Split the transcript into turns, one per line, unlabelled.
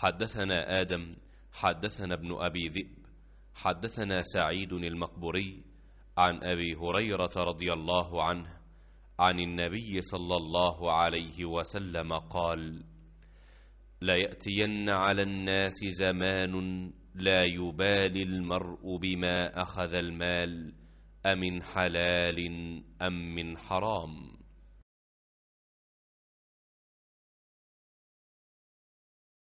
حدثنا آدم
حدثنا ابن أبي ذئب حدثنا سعيد المقبري عن أبي هريرة رضي الله عنه عن النبي صلى الله عليه وسلم قال ليأتين على الناس زمان لا يبالي المرء بما أخذ المال أمن
حلال أم من حرام